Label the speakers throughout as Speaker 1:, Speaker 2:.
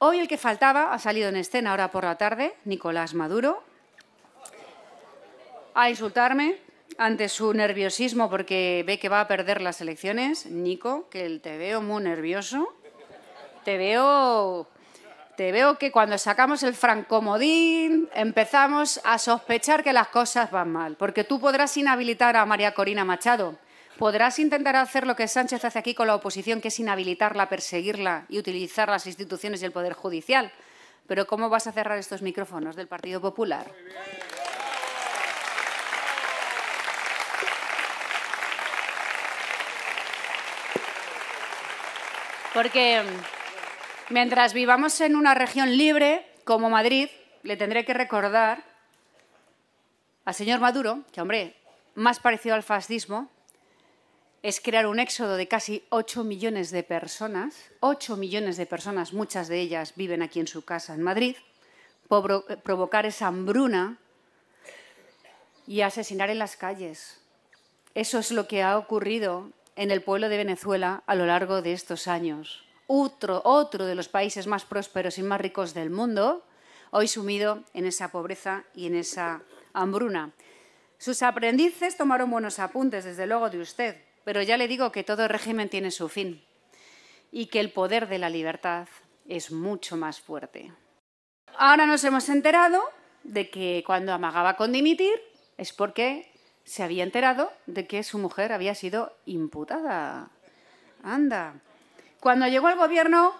Speaker 1: Hoy el que faltaba ha salido en escena ahora por la tarde, Nicolás Maduro, a insultarme ante su nerviosismo porque ve que va a perder las elecciones. Nico, que te veo muy nervioso. Te veo, te veo que cuando sacamos el francomodín empezamos a sospechar que las cosas van mal, porque tú podrás inhabilitar a María Corina Machado ¿Podrás intentar hacer lo que Sánchez hace aquí con la oposición, que es inhabilitarla, perseguirla y utilizar las instituciones y el Poder Judicial? Pero ¿cómo vas a cerrar estos micrófonos del Partido Popular? Porque mientras vivamos en una región libre como Madrid, le tendré que recordar al señor Maduro, que hombre, más parecido al fascismo, es crear un éxodo de casi 8 millones de personas. 8 millones de personas, muchas de ellas viven aquí en su casa en Madrid, eh, provocar esa hambruna y asesinar en las calles. Eso es lo que ha ocurrido en el pueblo de Venezuela a lo largo de estos años. Otro, otro de los países más prósperos y más ricos del mundo, hoy sumido en esa pobreza y en esa hambruna. Sus aprendices tomaron buenos apuntes, desde luego, de usted, pero ya le digo que todo régimen tiene su fin y que el poder de la libertad es mucho más fuerte. Ahora nos hemos enterado de que cuando amagaba con dimitir es porque se había enterado de que su mujer había sido imputada. Anda. Cuando llegó al gobierno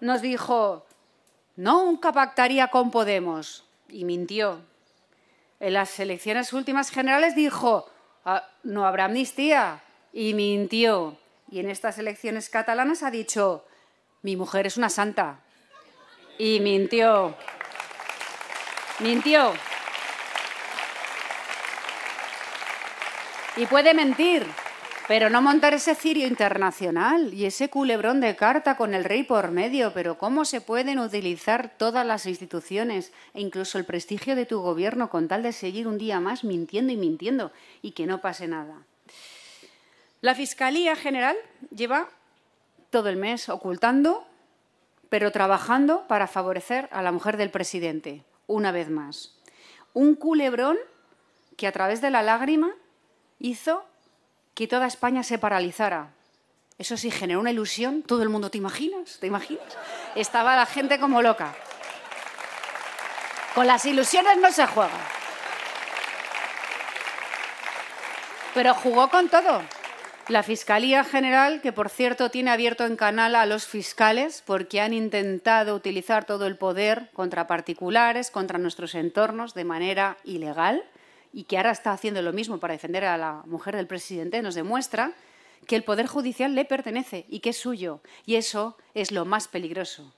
Speaker 1: nos dijo, nunca pactaría con Podemos. Y mintió. En las elecciones últimas generales dijo, ah, no habrá amnistía, y mintió. Y en estas elecciones catalanas ha dicho, mi mujer es una santa. Y mintió. Mintió. Y puede mentir, pero no montar ese cirio internacional y ese culebrón de carta con el rey por medio, pero cómo se pueden utilizar todas las instituciones e incluso el prestigio de tu gobierno con tal de seguir un día más mintiendo y mintiendo y que no pase nada. La Fiscalía General lleva todo el mes ocultando, pero trabajando para favorecer a la mujer del presidente, una vez más. Un culebrón que a través de la lágrima hizo que toda España se paralizara. Eso sí, generó una ilusión. Todo el mundo, ¿te imaginas? ¿Te imaginas? Estaba la gente como loca. Con las ilusiones no se juega. Pero jugó con todo. La Fiscalía General, que por cierto tiene abierto en canal a los fiscales porque han intentado utilizar todo el poder contra particulares, contra nuestros entornos de manera ilegal y que ahora está haciendo lo mismo para defender a la mujer del presidente, nos demuestra que el poder judicial le pertenece y que es suyo. Y eso es lo más peligroso.